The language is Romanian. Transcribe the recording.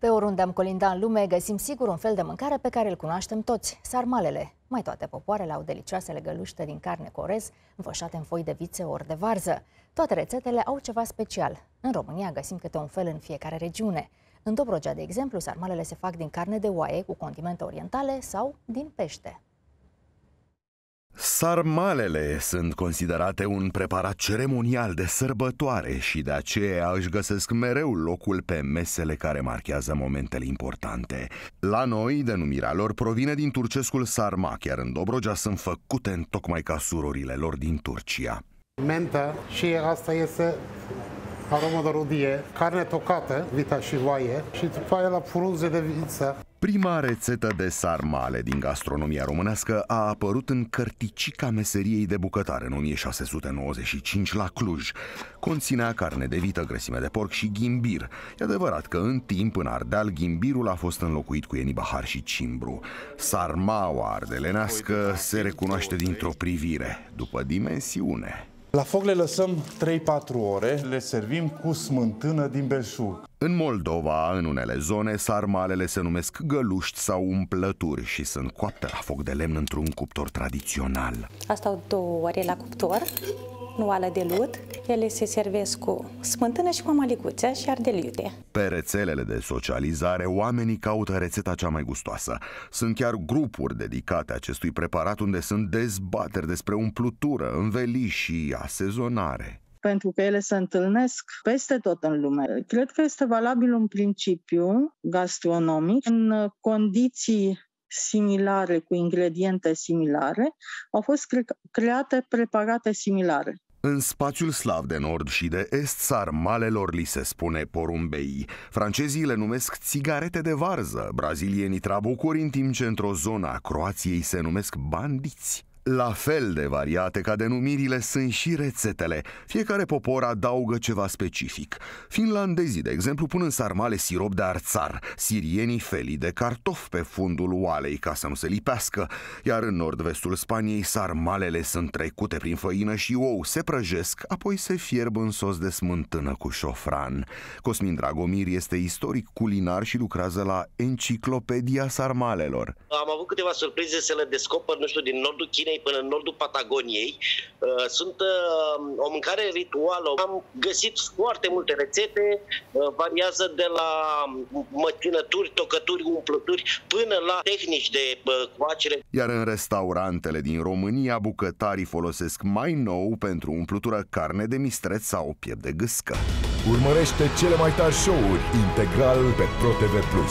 Pe oriunde am colinda în lume, găsim sigur un fel de mâncare pe care îl cunoaștem toți, sarmalele. Mai toate popoarele au delicioasele găluște din carne corez, învășate în foi de vițe ori de varză. Toate rețetele au ceva special. În România găsim câte un fel în fiecare regiune. În Dobrogea, de exemplu, sarmalele se fac din carne de oaie cu condimente orientale sau din pește. Sarmalele sunt considerate un preparat ceremonial de sărbătoare și de aceea își găsesc mereu locul pe mesele care marchează momentele importante. La noi, denumirea lor provine din turcescul sarma, iar în Dobrogea sunt făcute în tocmai ca surorile lor din Turcia. Menta și asta este aromă de rodie, carne tocată, vita și vaie și după aia la frunze de viță. Prima rețetă de sarmale din gastronomia românească a apărut în cărticica meseriei de bucătare în 1695 la Cluj. Conținea carne de vită, grăsime de porc și ghimbir. E adevărat că în timp, în Ardeal, ghimbirul a fost înlocuit cu enibahar și cimbru. Sarmaua ardelenească se recunoaște dintr-o privire, după dimensiune. La foc le lăsăm 3-4 ore, le servim cu smântână din belșug. În Moldova, în unele zone, sarmalele se numesc găluști sau umplături și sunt coapte la foc de lemn într-un cuptor tradițional. Asta o două ore la cuptor oală de lut. Ele se servesc cu smântână și cu mămăliguță și ardei Pe rețelele de socializare, oamenii caută rețeta cea mai gustoasă. Sunt chiar grupuri dedicate acestui preparat unde sunt dezbateri despre umplutură, înveli și asezonare pentru că ele se întâlnesc peste tot în lume. Cred că este valabil un principiu gastronomic. În condiții similare, cu ingrediente similare, au fost cre- create preparate similare. În spațiul slav de nord și de est, sarmalelor li se spune porumbei. Francezii le numesc țigarete de varză, brazilienii trabucuri, în timp ce într-o zonă a Croației se numesc bandiți. La fel de variate ca denumirile sunt și rețetele. Fiecare popor adaugă ceva specific. Finlandezii, de exemplu, pun în sarmale sirop de arțar, sirienii felii de cartof pe fundul oalei ca să nu se lipească, iar în nord-vestul Spaniei sarmalele sunt trecute prin făină și ou, se prăjesc, apoi se fierb în sos de smântână cu șofran. Cosmin Dragomir este istoric culinar și lucrează la Enciclopedia Sarmalelor. Am avut câteva surprize să le descoper, nu știu, din nordul Chinei Argentinei până în nordul Patagoniei. Uh, sunt uh, o mâncare rituală. Am găsit foarte multe rețete, uh, variază de la măcinături, tocături, umplături, până la tehnici de coacere. Iar în restaurantele din România, bucătarii folosesc mai nou pentru umplutură carne de mistreț sau piept de gâscă. Urmărește cele mai tari show-uri integral pe ProTV+.